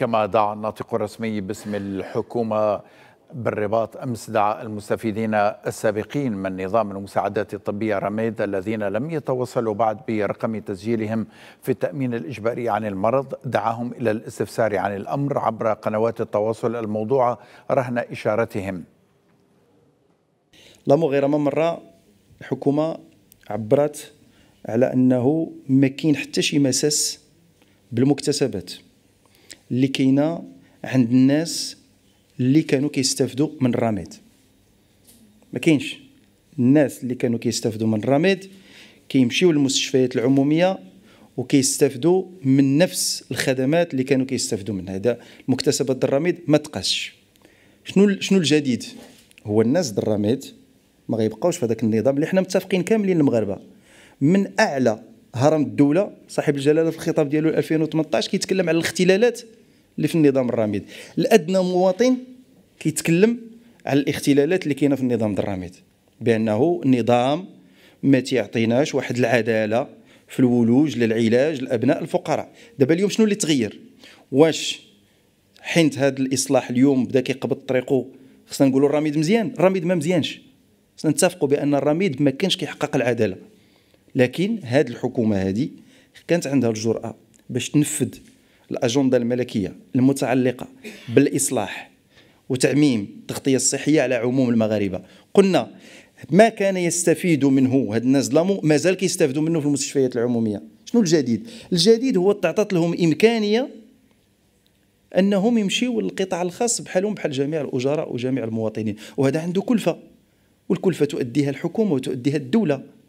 كما دعا الناطق الرسمي باسم الحكومة بالرباط أمس دعا المستفيدين السابقين من نظام المساعدات الطبية رميد الذين لم يتوصلوا بعد برقم تسجيلهم في التأمين الإجباري عن المرض دعاهم إلى الاستفسار عن الأمر عبر قنوات التواصل الموضوعة رهن إشارتهم لا غير ما مرة الحكومة عبرت على أنه ما كاين حتى شي مساس بالمكتسبات اللي كاينه عند الناس اللي كانوا كيستافدوا من الراميد ما كاينش الناس اللي كانوا كيستافدوا من الراميد كيمشيو للمستشفيات العموميه وكيستافدوا من نفس الخدمات اللي كانوا كيستافدوا منها هذا مكتسبات الراميد ما تقاش شنو شنو الجديد هو الناس الراميد ما غيبقاوش في هذاك النظام اللي حنا متفقين كاملين المغاربه من اعلى هرم الدوله صاحب الجلاله في الخطاب ديالو 2018 كيتكلم على الاختلالات اللي في النظام الراميد الادنى مواطن كيتكلم على الاختلالات اللي كاينه في النظام الراميد بانه النظام ما تيعطيناش واحد العداله في الولوج للعلاج لابناء الفقراء دابا اليوم شنو اللي تغير واش حينت هذا الاصلاح اليوم بدا كيقبض طريقه خصنا نقولوا الراميد مزيان الراميد ما مزيانش خصنا نتفقوا بان الراميد ما كانش كيحقق العداله لكن هاد الحكومه هذه كانت عندها الجرأه باش تنفذ الأجندة الملكية المتعلقة بالإصلاح وتعميم التغطية الصحية على عموم المغاربة قلنا ما كان يستفيد منه هاد الناس ظلموا مازال كيستافدوا منه في المستشفيات العمومية شنو الجديد الجديد هو تعطات لهم إمكانية أنهم يمشيوا للقطاع الخاص بحالهم بحال جميع الأجراء وجميع المواطنين وهذا عنده كلفة والكلفة تؤديها الحكومة وتؤديها الدولة